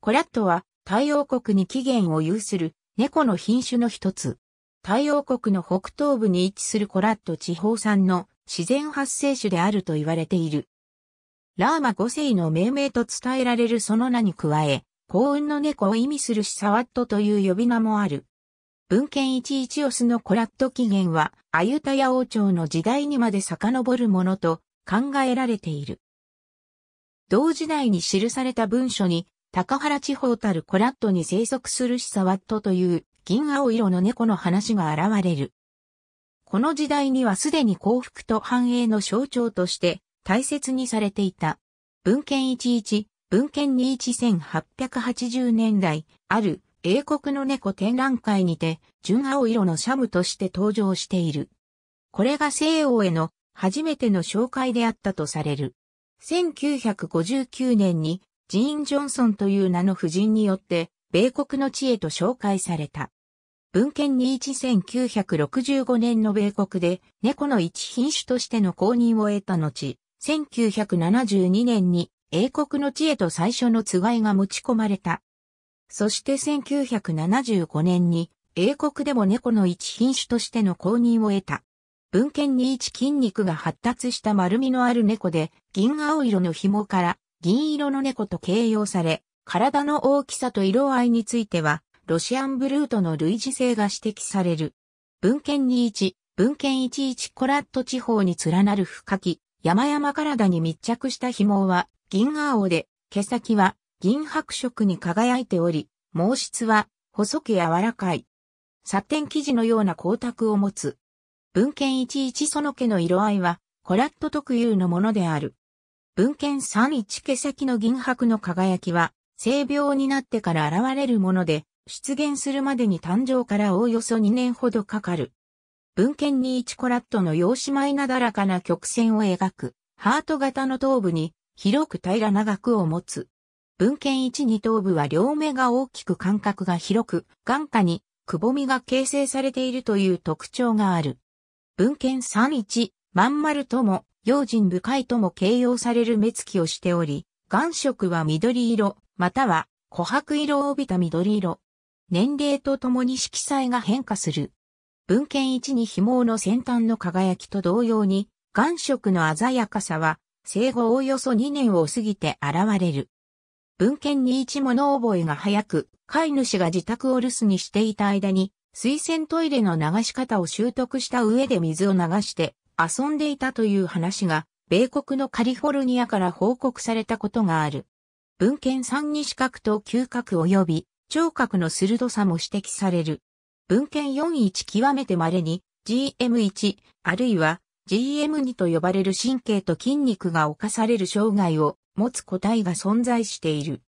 コラットは、太陽国に起源を有する猫の品種の一つ。太陽国の北東部に位置するコラット地方産の自然発生種であると言われている。ラーマ5世の命名と伝えられるその名に加え、幸運の猫を意味するシサワットという呼び名もある。文献11オスのコラット起源は、アユタヤ王朝の時代にまで遡るものと考えられている。同時代に記された文書に、高原地方たるコラットに生息するシサワットという銀青色の猫の話が現れる。この時代にはすでに幸福と繁栄の象徴として大切にされていた。文献11、文献21880年代、ある英国の猫展覧会にて、純青色のシャムとして登場している。これが西欧への初めての紹介であったとされる。1959年にジーン・ジョンソンという名の夫人によって、米国の地へと紹介された。文献に1965年の米国で猫の一品種としての公認を得た後、1972年に英国の地へと最初のつがいが持ち込まれた。そして1975年に英国でも猫の一品種としての公認を得た。文献に一筋肉が発達した丸みのある猫で銀青色の紐から銀色の猫と形容され、体の大きさと色合いについては、ロシアンブルーとの類似性が指摘される。文献21、文献11コラット地方に連なる深き、山々体に密着した紐は銀青で、毛先は銀白色に輝いており、毛質は細く柔らかい。サテン生地のような光沢を持つ。文献11その毛の色合いは、コラット特有のものである。文献三一毛先の銀箔の輝きは、性病になってから現れるもので、出現するまでに誕生からおおよそ2年ほどかかる。文献に1コラットの用紙枚なだらかな曲線を描く、ハート型の頭部に、広く平らな額を持つ。文献1、2頭部は両目が大きく間隔が広く、眼下に、くぼみが形成されているという特徴がある。文献3、1、まん丸とも、用心深いとも形容される目つきをしており、岩色は緑色、または琥珀色を帯びた緑色。年齢とともに色彩が変化する。文献1に紐の先端の輝きと同様に、岩色の鮮やかさは、生後およそ2年を過ぎて現れる。文献に一物覚えが早く、飼い主が自宅を留守にしていた間に、水洗トイレの流し方を習得した上で水を流して、遊んでいたという話が、米国のカリフォルニアから報告されたことがある。文献3に視覚と嗅覚及び聴覚の鋭さも指摘される。文献41極めて稀に GM1 あるいは GM2 と呼ばれる神経と筋肉が侵される障害を持つ個体が存在している。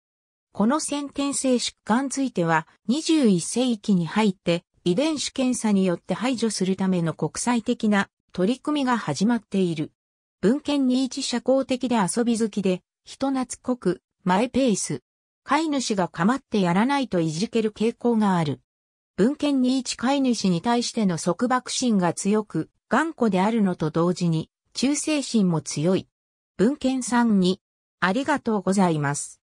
この先天性疾患については21世紀に入って遺伝子検査によって排除するための国際的な取り組みが始まっている。文献に一社交的で遊び好きで、人懐っこく、マイペース。飼い主が構ってやらないといじける傾向がある。文献に一飼い主に対しての束縛心が強く、頑固であるのと同時に、忠誠心も強い。文献3 2。に、ありがとうございます。